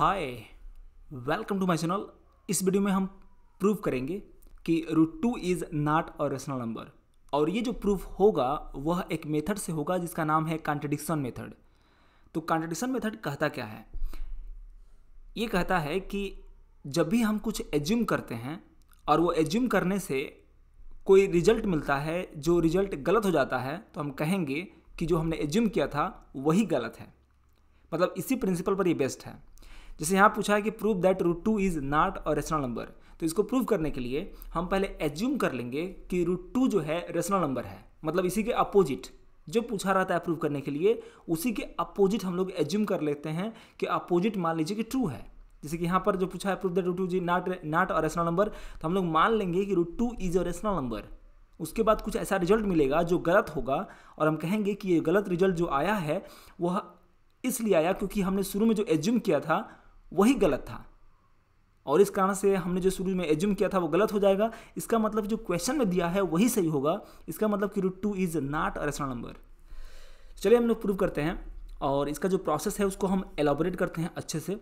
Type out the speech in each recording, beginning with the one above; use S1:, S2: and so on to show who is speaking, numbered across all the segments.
S1: Hi welcome to my channel इस video में हम प्रूव करेंगे कि root two is not a rational number और ये जो प्रूफ होगा वह एक मेथड से होगा जिसका नाम है कॉन्ट्रडिक्शन मेथड तो कॉन्ट्रडिक्शन मेथड कहता क्या है ये कहता है कि जब भी हम कुछ एज्यूम करते हैं और वो एज्यूम करने से कोई रिजल्ट मिलता है जो रिजल्ट गलत हो जाता है तो हम कहेंगे कि जो हमने एज्यूम किया था वही गलत है मतलब इसी प्रिंसिपल पर ये बेस्ट है जैसे यहाँ पूछा है कि prove that root two is not a rational number तो इसको प्रूव करने के लिए हम पहले एज्यूम कर लेंगे कि रूट टू जो है रेशनल नंबर है मतलब इसी के अपोजिट जो पूछा रहता है प्रूव करने के लिए उसी के अपोजिट हम लोग एज्यूम कर लेते हैं कि अपोजिट मान लीजिए कि ट्रू है जैसे कि यहाँ पर जो पूछा है proof that root two is not not a rational number तो हम लोग मान लेंगे कि root two is a rational number उसके बाद कुछ ऐसा रिजल्ट मिलेगा जो गलत होगा और हम कहेंगे कि ये गलत रिजल्ट जो आया है वह इसलिए आया क्योंकि हमने शुरू में जो एज्यूम किया था वही गलत था और इस कारण से हमने जो शुरू में एज्यूम किया था वो गलत हो जाएगा इसका मतलब जो क्वेश्चन में दिया है वही सही होगा इसका मतलब कि root two is not a rational number चलिए हम लोग प्रूव करते हैं और इसका जो प्रोसेस है उसको हम एलाबोरेट करते हैं अच्छे से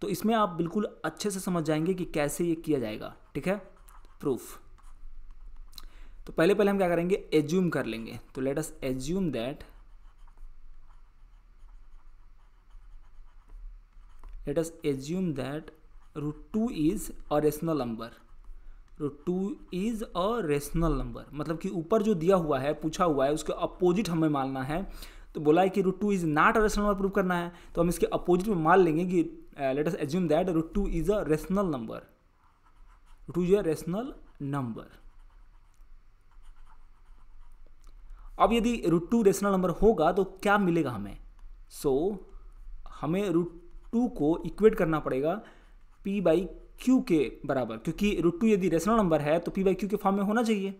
S1: तो इसमें आप बिल्कुल अच्छे से समझ जाएंगे कि कैसे ये किया जाएगा ठीक है प्रूफ तो पहले पहले हम क्या करेंगे एज्यूम कर लेंगे तो let us assume that let us assume that root 2 is a rational number root 2 is a rational number मतलब कि ऊपर जो दिया हुआ है पूछा हुआ है उसके अपोजिट हमें मानना है तो बोला है कि root two is not a rational number prove करना है तो हम इसके अपोजिट में मान लेंगे कि let us assume that root two is a rational number root two is a rational number अब यदि रूट टू रेशनल नंबर होगा तो क्या मिलेगा हमें सो so, हमें रूट टू को इक्वेट करना पड़ेगा पी बाई क्यू के बराबर क्योंकि रूट टू यदि रेशनल नंबर है तो पी बाई क्यू के फॉर्म में होना चाहिए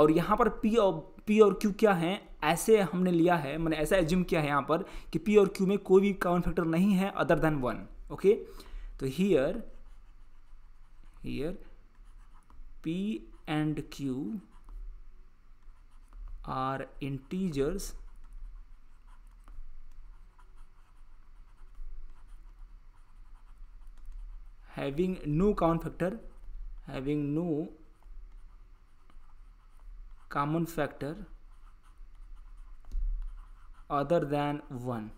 S1: और यहाँ पर पी और पी और क्यू क्या हैं ऐसे हमने लिया है मैंने ऐसा एज्यूम किया है यहाँ पर कि पी और क्यू में कोई भी कॉमन फैक्टर नहीं है अदर देन वन ओके तो here here P and Q are integers having no common factor having no common factor other than 1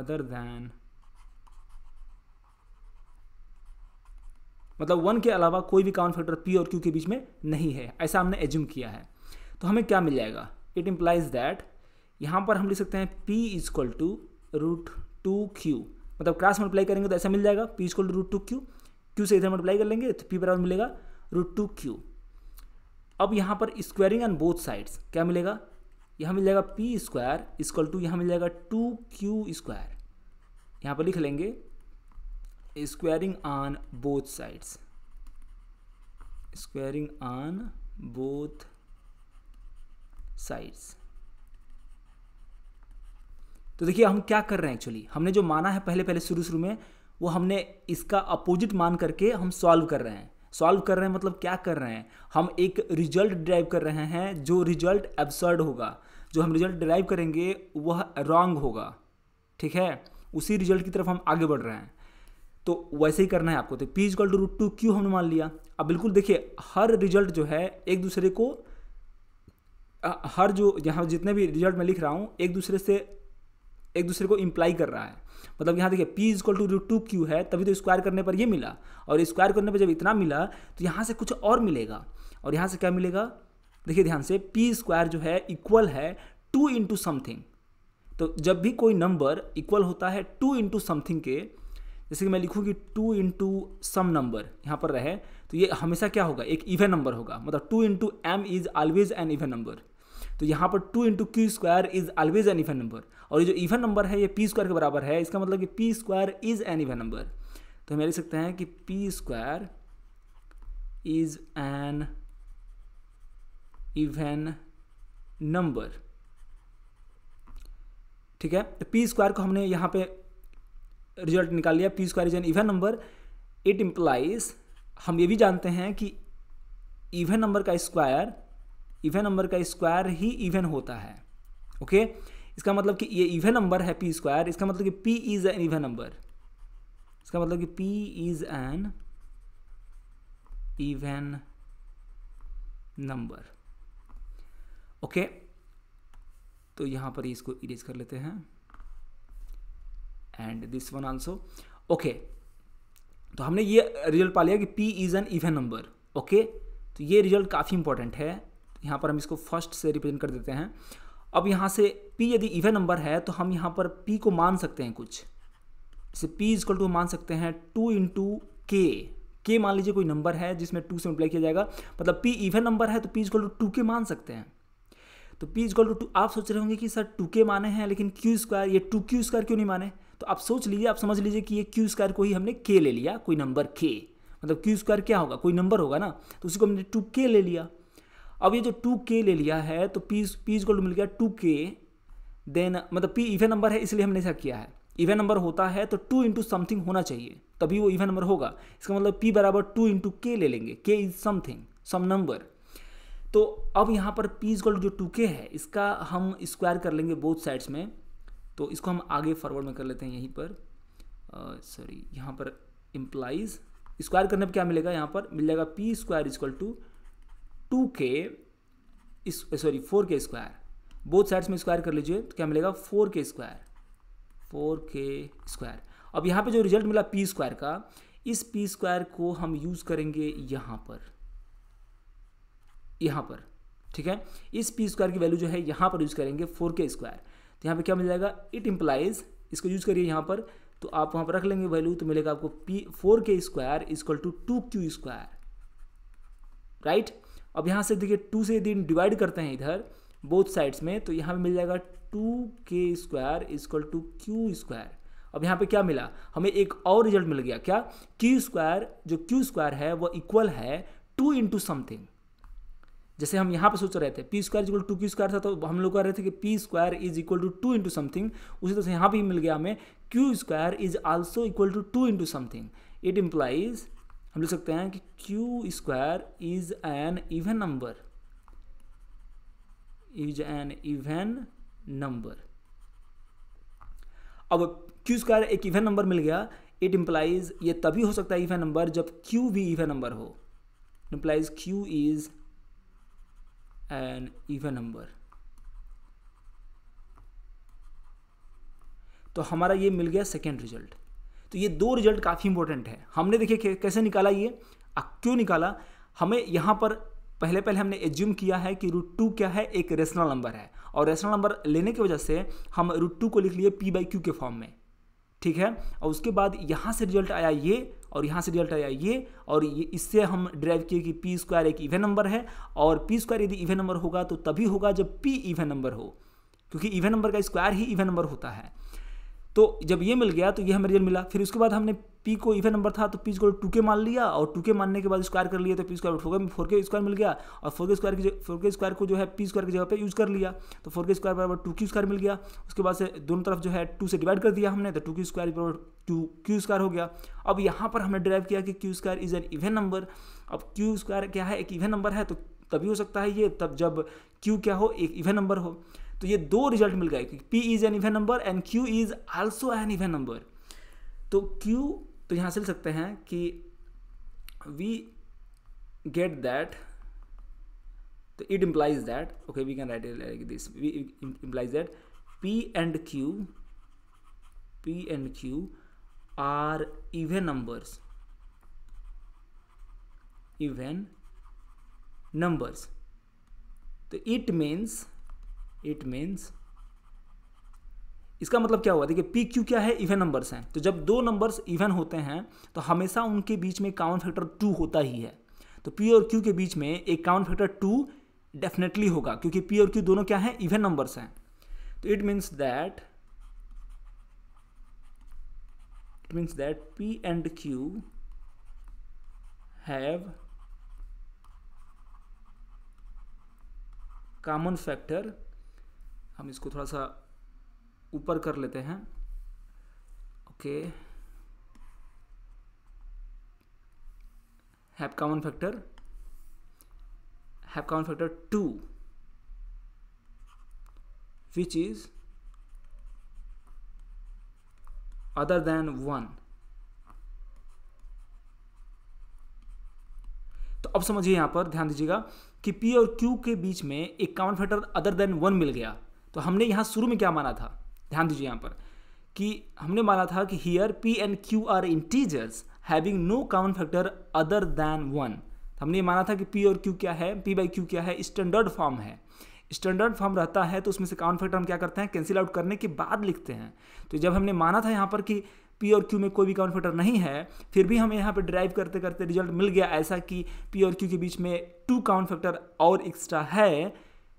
S1: other than मतलब वन के अलावा कोई भी काउन फैक्टर पी और क्यू के बीच में नहीं है ऐसा हमने एज्यूम किया है तो हमें क्या मिल जाएगा इट इम्प्लाइज दैट यहाँ पर हम लिख सकते हैं P is equal to root two Q मतलब क्रास मल्टीप्लाई करेंगे तो ऐसा मिल जाएगा P is equal root two Q Q से इधर मल्टीप्लाई कर लेंगे तो पी बराबर मिलेगा रूट टू क्यू अब यहाँ पर स्क्वायरिंग ऑन बोथ साइड्स क्या मिलेगा यहाँ मिल जाएगा पी स्क्वायर इसक्वल टू यहाँ मिल जाएगा टू क्यू स्क्वायर यहाँ पर लिख लेंगे squaring on both sides squaring on both sides तो देखिए हम क्या कर रहे हैं एक्चुअली हमने जो माना है पहले पहले शुरू शुरू में वो हमने इसका अपोजिट मान करके हम सॉल्व कर रहे हैं सॉल्व कर रहे हैं मतलब क्या कर रहे हैं हम एक रिजल्ट ड्राइव कर रहे हैं जो रिजल्ट एब्सर्ड होगा जो हम रिजल्ट ड्राइव करेंगे वह रॉन्ग होगा ठीक है उसी रिजल्ट की तरफ हम आगे बढ़ रहे हैं तो वैसे ही करना है आपको तो P is to root two Q हमने मान लिया अब बिल्कुल देखिए हर रिजल्ट जो है एक दूसरे को हर जो यहाँ जितने भी रिजल्ट मैं लिख रहा हूँ एक दूसरे से एक दूसरे को इम्प्लाई कर रहा है मतलब यहाँ देखिए P is equal to root two Q है तभी तो स्क्वायर करने पर ये मिला और स्क्वायर करने पर जब इतना मिला तो यहाँ से कुछ और मिलेगा और यहाँ से क्या मिलेगा देखिए ध्यान से पी स्क्वायर जो है इक्वल है टू इंटू समथिंग तो जब भी कोई नंबर इक्वल होता है टू इंटू समथिंग के जैसे कि मैं लिखूँ कि टू इंटू सम नंबर यहाँ पर रहे तो ये हमेशा क्या होगा एक इवन नंबर होगा मतलब two into M is always an even number तो यहाँ पर two into Q square is always an even number और ये जो इवन नंबर है ये पी स्क्वायर के बराबर है इसका मतलब कि P square is an even number तो हम लिख सकते हैं कि P square is an even number ठीक है तो पी स्क्वायर को हमने यहाँ पे रिजल्ट निकाल लिया P square is an even number it implies हम ये भी जानते हैं कि इवन नंबर का स्क्वायर इवन नंबर का स्क्वायर ही इवन होता है ओके okay? इसका मतलब कि ये इवन नंबर है पी स्क्वायर इसका मतलब कि P is an even number इसका मतलब कि P is an even number okay तो यहां पर इसको इरेज कर लेते हैं and this one also okay तो हमने ये रिजल्ट पा लिया कि P is an even number okay तो ये रिजल्ट काफ़ी इंपॉर्टेंट है यहाँ पर हम इसको फर्स्ट से रिप्रेजेंट कर देते हैं अब यहाँ से p यदि इवन नंबर है तो हम यहाँ पर p को मान सकते हैं कुछ जैसे p इजकल टू मान सकते हैं टू इंटू के के मान लीजिए कोई नंबर है जिसमें टू से मल्टीप्लाई किया जाएगा मतलब p इवन नंबर है तो p इजकल टू टू के मान सकते हैं तो p इजकल टू टू आप सोच रहे होंगे कि सर टू के माने हैं लेकिन क्यू स्क्वायर ये टू क्यू स्क्वायर क्यों नहीं माने तो आप सोच लीजिए आप समझ लीजिए कि ये क्यू स्क्वायर को ही हमने के ले लिया कोई नंबर के मतलब क्यू स्क्वायर क्या होगा कोई नंबर होगा ना तो उसी को हमने टू के ले लिया अब ये जो टू के ले लिया है तो पी पी गोल्ड मिल गया टू के देन मतलब पी इवन नंबर है इसलिए हमने ऐसा किया है इवन नंबर होता है तो टू इंटू समथिंग होना चाहिए तभी वो इवन नंबर होगा इसका मतलब पी बराबर टू इंटू के ले लेंगे के इज समथिंग सम नंबर तो अब यहाँ पर पी गोल्ड जो टू के है इसका हम स्क्वायर कर लेंगे बोथ साइड्स में तो इसको हम आगे फॉरवर्ड में कर लेते हैं यहीं पर सॉरी यहाँ पर इम्प्लाइज स्क्वायर करने पर क्या मिलेगा यहाँ पर मिल जाएगा P square is equal to two के सॉरी फोर के स्क्वायर बोथ साइड्स में स्क्वायर कर लीजिए तो क्या मिलेगा फोर के स्क्वायर फोर के स्क्वायर अब यहाँ पे जो रिजल्ट मिला पी स्क्वायर का इस पी स्क्वायर को हम यूज़ करेंगे यहाँ पर यहाँ पर ठीक है इस पी स्क्वायर की वैल्यू जो है यहाँ पर यूज़ करेंगे फोर के स्क्वायर तो यहाँ पे क्या मिल जाएगा इट इम्प्लाइज इसको यूज़ करिए यहाँ पर तो आप वहाँ पर रख लेंगे वैल्यू तो मिलेगा आपको पी फोर के square is equal to two Q square right अब यहाँ से देखिए टू से यदि डिवाइड करते हैं इधर बोथ साइड्स में तो यहाँ पर मिल जाएगा two K square is equal to Q square अब यहाँ पे क्या मिला हमें एक और रिजल्ट मिल गया क्या क्यू स्क्वायर जो क्यू स्क्वायर है वो इक्वल है टू इंटू समथिंग जैसे हम यहाँ पे सोच रहे थे P square equal to Q square था तो हम लोग कह रहे थे कि P square is equal to two into something उसी तरह से यहाँ पर मिल गया हमें Q square is also equal to two into something it implies हम लिख सकते हैं कि Q square is an even number is an even number अब क्यू स्क्वायर एक इवन नंबर मिल गया इट इंप्लाइज ये तभी हो सकता है इवन नंबर जब क्यू भी इवन नंबर हो implies Q is an even number तो हमारा ये मिल गया सेकेंड रिजल्ट तो ये दो रिजल्ट काफ़ी इंपॉर्टेंट है हमने देखिए कैसे निकाला ये क्यों निकाला हमें यहाँ पर पहले पहले हमने एज्यूम किया है कि रूट टू क्या है एक रेशनल नंबर है और रेशनल नंबर लेने की वजह से हम रूट टू को लिख लिए पी बाई क्यू के फॉर्म में ठीक है और उसके बाद यहाँ से रिजल्ट आया ये और यहाँ से रिजल्ट आया ये और ये इससे हम ड्राइव किए कि पी स्क्वायर एक इवन नंबर है और पी स्क्वायर यदि इवन नंबर होगा तो तभी होगा जब पी इवन नंबर हो क्योंकि इवन नंबर का स्क्वायर ही इवन नंबर होता है तो जब ये मिल गया तो ये हमें रिजल्ट मिला फिर उसके बाद हमने पी को इवन नंबर था तो पी स्क्वायर टू के मान लिया और टू के मानने के बाद स्क्वायर कर लिया तो पी स्क्वायर फोर फोर के स्क्वायर मिल गया और फोर के स्क्वायर की फोर के स्क्वायर को जो है पी स्क्वायर की जगह पे यूज़ कर लिया तो फोर के स्क्वायर बराबर टू क्यू स्क्वायर मिल गया उसके बाद से दोनों तरफ जो है टू से डिवाइड कर दिया हमने तो टू क्यू स्क्वायर बराबर टू क्यू स्क्वायर हो गया अब यहाँ पर हमने डिराइव किया कि Q square is an even number अब क्यू स्क्वायर क्या है एक इवन नंबर है तो तभी हो सकता है ये तब जब क्यू क्या हो एक इवन नंबर हो तो ये दो रिजल्ट मिल गए क्योंकि P is an event number and Q is also an event number तो क्यू तो यहां से लिख सकते हैं कि वी गेट दैट तो it implies that okay we can write like this we implies that P and Q P and Q are even numbers even numbers तो इट मीन्स इट मीन्स इसका मतलब क्या हुआ देखिए पी क्यू क्या है even numbers हैं तो जब दो नंबर्स इवन होते हैं तो हमेशा उनके बीच में काउंट फैक्टर टू होता ही है तो पी और क्यू के बीच में एक काउंट फैक्टर टू डेफिनेटली होगा क्योंकि पी और क्यू दोनों क्या हैं इवन नंबर्स हैं तो it means that it means that P and Q have common factor हम इसको थोड़ा सा ऊपर कर लेते हैं okay have common factor have common factor two which is other than one तो अब समझिए यहां पर ध्यान दीजिएगा कि P और Q के बीच में एक common factor other than one मिल गया तो हमने यहाँ शुरू में क्या माना था ध्यान दीजिए यहाँ पर कि हमने माना था कि here P and Q are integers having no common factor other than one हमने माना था कि पी और क्यू क्या है पी बाई क्यू क्या है स्टैंडर्ड फॉर्म है स्टैंडर्ड फॉर्म रहता है तो उसमें से काउंट फैक्टर हम क्या करते हैं कैंसिल आउट करने के बाद लिखते हैं तो जब हमने माना था यहाँ पर कि पी और क्यू में कोई भी काउंट फैक्टर नहीं है फिर भी हमें यहाँ पर ड्राइव करते करते रिजल्ट मिल गया ऐसा कि पी और क्यू के बीच में टू काउंट फैक्टर और एक्स्ट्रा है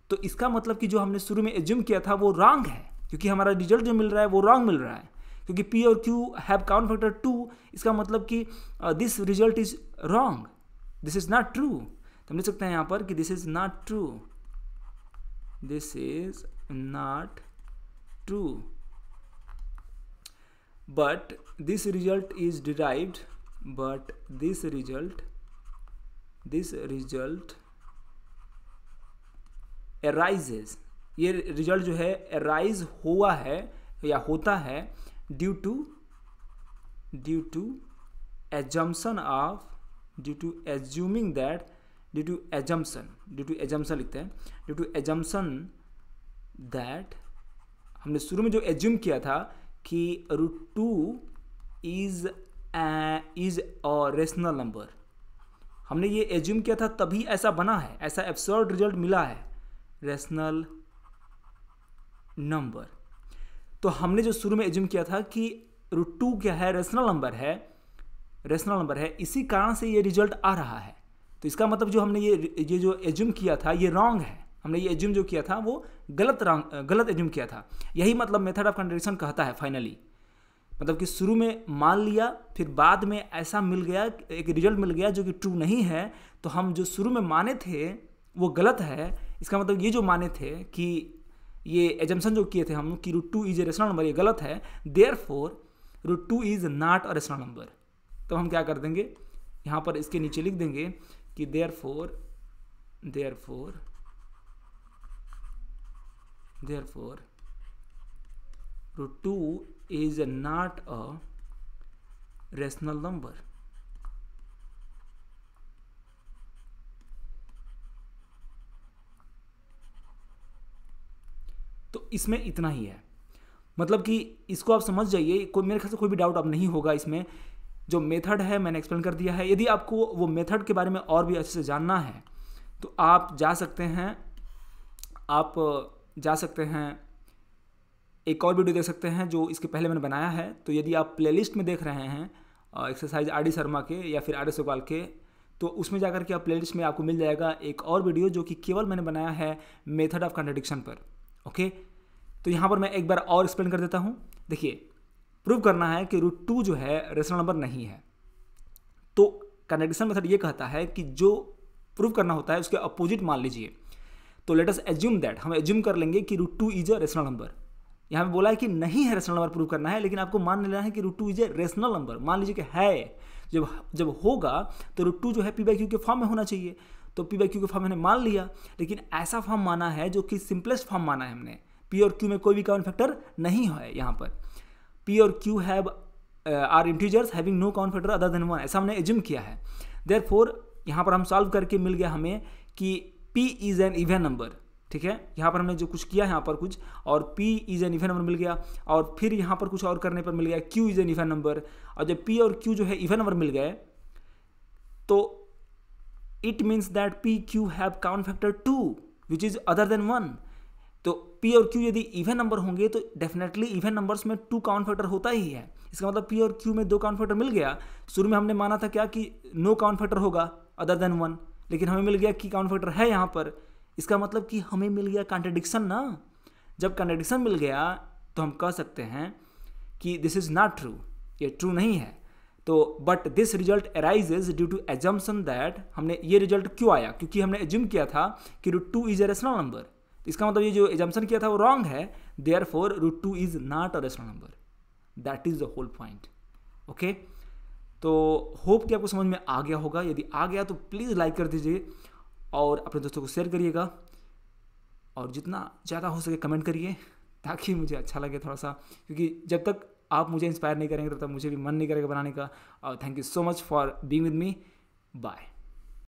S1: तो इसका मतलब कि जो हमने शुरू में एज्यूम किया था वो रॉन्ग है क्योंकि हमारा रिजल्ट जो मिल रहा है वो रॉन्ग मिल रहा है क्योंकि पी और Q have common factor two इसका मतलब कि this result is wrong this is not true तो हम लिख सकते हैं यहाँ पर कि this is not true this is not true but this result is derived but this result this result arise ये रिजल्ट जो है एराइज हुआ है या होता है due to due to assumption of due to assuming that due to assumption due to assumption लिखते हैं ड्यू टू एजम्सन दैट हमने शुरू में जो एज्यूम किया था कि root two is is a rational number हमने ये एज्यूम किया था तभी ऐसा बना है ऐसा एब्सर्ड रिजल्ट मिला है रेशनल नंबर तो हमने जो शुरू में एज्यूम किया था कि रूट टू क्या है रेशनल नंबर है रेशनल नंबर है इसी कारण से ये रिजल्ट आ रहा है तो इसका मतलब जो हमने ये ये जो एज्यूम किया था ये रॉन्ग है हमने ये एज्यूम जो किया था वो गलत रॉन्ग गलत एज्यूम किया था यही मतलब मेथड ऑफ कंडीशन कहता है फाइनली मतलब कि शुरू में मान लिया फिर बाद में ऐसा मिल गया एक रिजल्ट मिल गया जो कि ट्रू नहीं है तो हम जो शुरू में माने थे वो गलत है इसका मतलब ये जो माने थे कि ये एजम्सन जो किए थे हम कि root two is a rational number ये गलत है therefore root two is not a rational number तो हम क्या कर देंगे यहाँ पर इसके नीचे लिख देंगे कि therefore therefore therefore root two is not a rational number इसमें इतना ही है मतलब कि इसको आप समझ जाइए कोई मेरे ख्याल से कोई भी डाउट अब नहीं होगा इसमें जो मेथड है मैंने एक्सप्लेन कर दिया है यदि आपको वो मेथड के बारे में और भी अच्छे से जानना है तो आप जा सकते हैं आप जा सकते हैं एक और वीडियो देख सकते हैं जो इसके पहले मैंने बनाया है तो यदि आप प्लेलिस्ट में देख रहे हैं एक्सरसाइज आर डी शर्मा के या फिर आर एस अग्रवाल के तो उसमें जाकर के आप प्ले में आपको मिल जाएगा एक और वीडियो जो कि केवल मैंने बनाया है मेथड ऑफ कंट्रडिक्शन पर ओके तो यहाँ पर मैं एक बार और एक्सप्लेन कर देता हूँ देखिए प्रूव करना है कि रूट टू जो है रेशनल नंबर नहीं है तो कन्डिशन मेथड ये कहता है कि जो प्रूव करना होता है उसके अपोजिट मान लीजिए तो लेटस एज्यूम दैट हम एज्यूम कर लेंगे कि root two is a rational number यहाँ पर बोला है कि नहीं है रेशनल नंबर प्रूव करना है लेकिन आपको मान लेना है कि root two is a rational number मान लीजिए कि है जब जब होगा तो रूट टू जो है पी बाई क्यू के फॉर्म में होना चाहिए तो पी बाई क्यू के फॉर्म हमने मान लिया लेकिन ऐसा फॉर्म माना है जो कि सिंपलेस्ट फॉर्म माना है हमने पी और क्यू में कोई भी कॉमन फैक्टर नहीं है यहाँ पर पी और Q have are integers having no common factor other than one ऐसा हमने एज्यूम किया है देयर फोर यहाँ पर हम सॉल्व करके मिल गया हमें कि P is an even number ठीक है यहाँ पर हमने जो कुछ किया यहाँ पर कुछ और P is an even number मिल गया और फिर यहाँ पर कुछ और करने पर मिल गया Q is an even number और जब P और Q जो है इवन नंबर मिल गए तो it means that P Q have common factor two which is other than one तो पी और क्यू यदि इवन नंबर होंगे तो डेफिनेटली इवन नंबर्स में टू काउंट फैक्टर होता ही है इसका मतलब पी और क्यू में दो काउंट फैक्टर मिल गया शुरू में हमने माना था क्या कि नो काउंट फैक्टर होगा अदर देन वन लेकिन हमें मिल गया कि काउंट फैक्टर है यहाँ पर इसका मतलब कि हमें मिल गया कॉन्ट्रडिक्शन ना जब कॉन्ट्रडिक्शन मिल गया तो हम कह सकते हैं कि दिस इज़ नॉट ट्रू ये ट्रू नहीं है तो but this result arise due to assumption that हमने ये रिजल्ट क्यों आया क्योंकि हमने एज्यूम किया था कि root two is a rational number तो इसका मतलब ये जो एजम्पन किया था वो रॉन्ग है therefore root two is not a rational number that is the whole point okay तो होप कि आपको समझ में आ गया होगा यदि आ गया तो प्लीज़ लाइक कर दीजिए और अपने दोस्तों को शेयर करिएगा और जितना ज़्यादा हो सके कमेंट करिए ताकि मुझे अच्छा लगे थोड़ा सा क्योंकि जब तक आप मुझे इंस्पायर नहीं करेंगे तब तक मुझे भी मन नहीं करेगा बनाने का और thank you so much for being with me bye